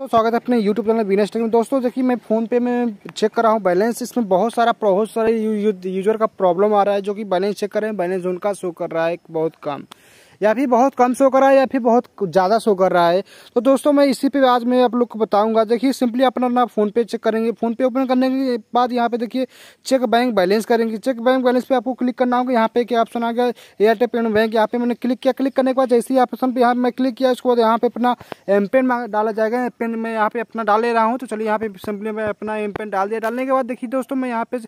तो स्वागत है अपने YouTube चैनल बीनेस टेक में दोस्तों देखिए मैं फ़ोन पे में चेक कर रहा हूँ बैलेंस इसमें बहुत सारा बहुत सारे यूजर का प्रॉब्लम आ रहा है जो कि बैलेंस चेक कर रहे हैं बैलेंस उनका शो कर रहा है बहुत काम या फिर बहुत कम शो कर रहा है या फिर बहुत ज़्यादा शो कर रहा है तो दोस्तों मैं इसी पे आज मैं आप लोग को बताऊंगा देखिए सिंपली अपना ना फोन पे चेक करेंगे फोन पे ओपन करने के बाद यहाँ पे देखिए चेक बैंक बैलेंस करेंगे चेक बैंक बैलेंस पे आपको क्लिक करना होगा यहाँ पे क्या ऑप्शन आ गया एयरटेल पेमेंट बैंक यहाँ पे मैंने क्लिक किया क्लिक करने के बाद जैसे ही ऑप्शन पर यहाँ मैं क्लिक किया उसके बाद यहाँ पे अपना एम पेन डाला जाएगा एम पेन मैं यहाँ पे अपना डाल ले रहा हूँ तो चलिए यहाँ पे सिंपली मैं अपना एम पेन डाल दिया डालने के बाद देखिए दोस्तों मैं यहाँ पे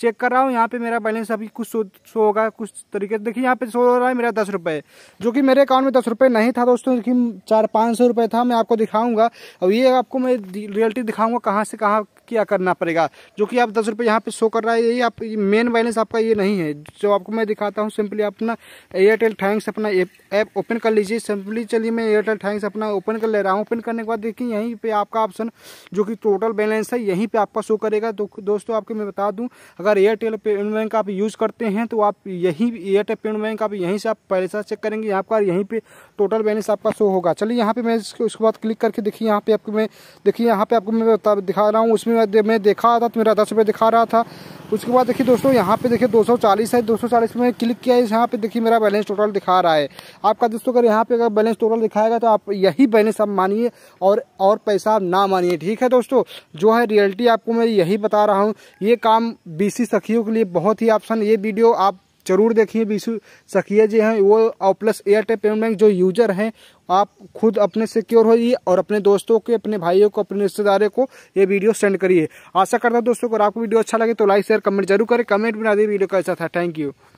चेक कर रहा हूँ यहाँ पे मेरा बैलेंस अभी कुछ शो होगा कुछ तरीके से देखिए यहाँ पे शो हो रहा है मेरा दस रुपये जो कि मेरे अकाउंट में दस रुपये नहीं था दोस्तों लेकिन चार पाँच सौ रुपये था मैं आपको दिखाऊंगा और ये आपको मैं रियलिटी दिखाऊंगा कहाँ से कहाँ क्या करना पड़ेगा जो कि आप दस रुपये यहाँ पर शो कर रहा है यही आप मेन बैलेंस आपका ये नहीं है जो आपको मैं दिखाता हूँ सिंपली अपना एयरटेल थैंक्स अपना ऐप ओपन कर लीजिए सिंपली चलिए मैं एयरटेल थैंक्स अपना ओपन कर ले रहा हूँ ओपन करने के बाद देखिए यहीं पर आपका ऑप्शन जो कि टोटल बैलेंस है यहीं पर आपका शो करेगा तो दोस्तों आपको मैं बता दूँ अगर एयरटेल पेमेंट बैंक आप यूज़ करते हैं तो आप यहीं एयरटेल पेमेंट बैंक आप यहीं से आप पैसा चेक करेंगे यहाँ आपका यहीं पर टोटल बैलेंस आपका शो होगा चलिए यहाँ पर मैं इसके उसके बाद क्लिक करके देखिए यहाँ पर आपको मैं देखिए यहाँ पर आपको मैं बता दिखा रहा हूँ उसमें में मैं देखा था तो मेरा दस रुपये दिखा रहा था उसके बाद देखिए दोस्तों यहाँ पे देखिए 240 है 240 सौ में क्लिक किया है यहाँ पे देखिए मेरा बैलेंस टोटल दिखा रहा है आपका दोस्तों अगर यहाँ पे अगर बैलेंस टोटल दिखाएगा तो आप यही बैलेंस आप मानिए और और पैसा आप ना मानिए ठीक है दोस्तों जो है रियलिटी आपको मैं यही बता रहा हूँ ये काम बी सखियों के लिए बहुत ही ऑप्शन ये वीडियो आप जरूर देखिए बीसू सकिए जी हैं वो और प्लस एयरटेल पेमेंट बैंक जो यूजर हैं आप खुद अपने सिक्योर होइए और अपने दोस्तों के अपने भाइयों को अपने रिश्तेदारों को ये वीडियो सेंड करिए आशा करता हूँ दोस्तों अगर आपको वीडियो अच्छा लगे तो लाइक शेयर कमेंट जरूर करें कमेंट बना दें वीडियो कैसा था थैंक यू